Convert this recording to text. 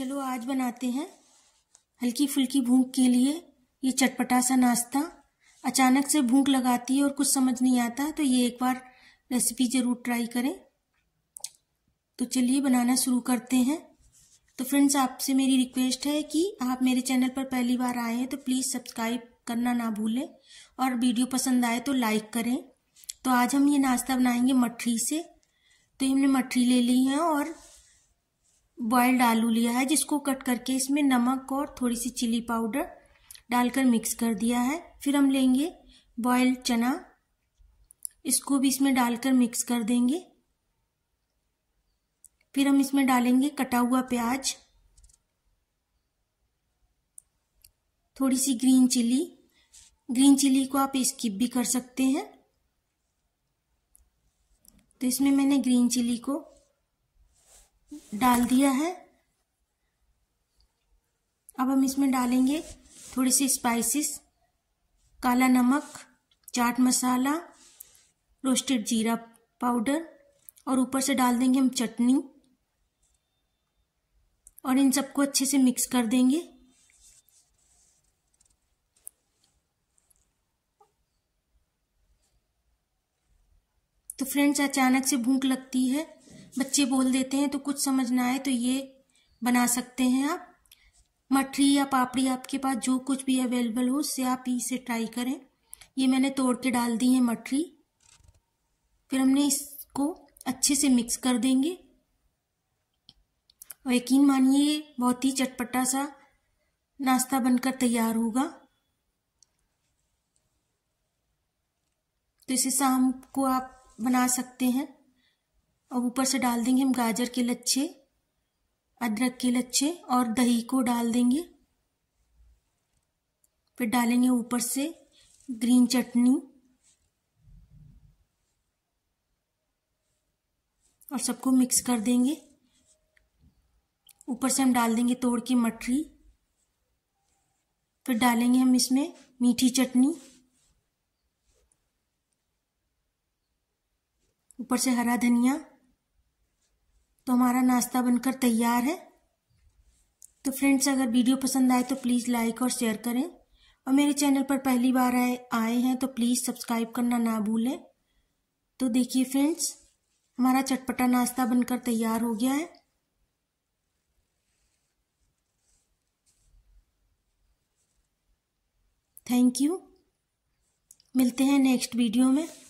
चलो आज बनाते हैं हल्की फुल्की भूख के लिए ये चटपटा सा नाश्ता अचानक से भूख लगाती है और कुछ समझ नहीं आता तो ये एक बार रेसिपी ज़रूर ट्राई करें तो चलिए बनाना शुरू करते हैं तो फ्रेंड्स आपसे मेरी रिक्वेस्ट है कि आप मेरे चैनल पर पहली बार आए हैं तो प्लीज़ सब्सक्राइब करना ना भूलें और वीडियो पसंद आए तो लाइक करें तो आज हम ये नाश्ता बनाएंगे मठरी से तो हमने मठरी ले ली है और बॉयल्ड आलू लिया है जिसको कट करके इसमें नमक और थोड़ी सी चिली पाउडर डालकर मिक्स कर दिया है फिर हम लेंगे बॉयल्ड चना इसको भी इसमें डालकर मिक्स कर देंगे फिर हम इसमें डालेंगे कटा हुआ प्याज थोड़ी सी ग्रीन चिली ग्रीन चिली को आप स्किप भी कर सकते हैं तो इसमें मैंने ग्रीन चिली को डाल दिया है अब हम इसमें डालेंगे थोड़ी सी स्पाइसेस काला नमक चाट मसाला रोस्टेड जीरा पाउडर और ऊपर से डाल देंगे हम चटनी और इन सबको अच्छे से मिक्स कर देंगे तो फ्रेंड्स अचानक से भूख लगती है बच्चे बोल देते हैं तो कुछ समझ ना आए तो ये बना सकते हैं आप मठरी या पापड़ी आपके पास जो कुछ भी अवेलेबल हो उससे आप इसे ट्राई करें ये मैंने तोड़ के डाल दी है मठरी फिर हमने इसको अच्छे से मिक्स कर देंगे और यकीन मानिए बहुत ही चटपटा सा नाश्ता बनकर तैयार होगा तो इसे शाम को आप बना सकते हैं और ऊपर से डाल देंगे हम गाजर के लच्छे अदरक के लच्छे और दही को डाल देंगे फिर डालेंगे ऊपर से ग्रीन चटनी और सबको मिक्स कर देंगे ऊपर से हम डाल देंगे तोड़ के मटरी फिर डालेंगे हम इसमें मीठी चटनी ऊपर से हरा धनिया तो हमारा नाश्ता बनकर तैयार है तो फ्रेंड्स अगर वीडियो पसंद आए तो प्लीज़ लाइक और शेयर करें और मेरे चैनल पर पहली बार आए आए हैं तो प्लीज़ सब्सक्राइब करना ना भूलें तो देखिए फ्रेंड्स हमारा चटपटा नाश्ता बनकर तैयार हो गया है थैंक यू मिलते हैं नेक्स्ट वीडियो में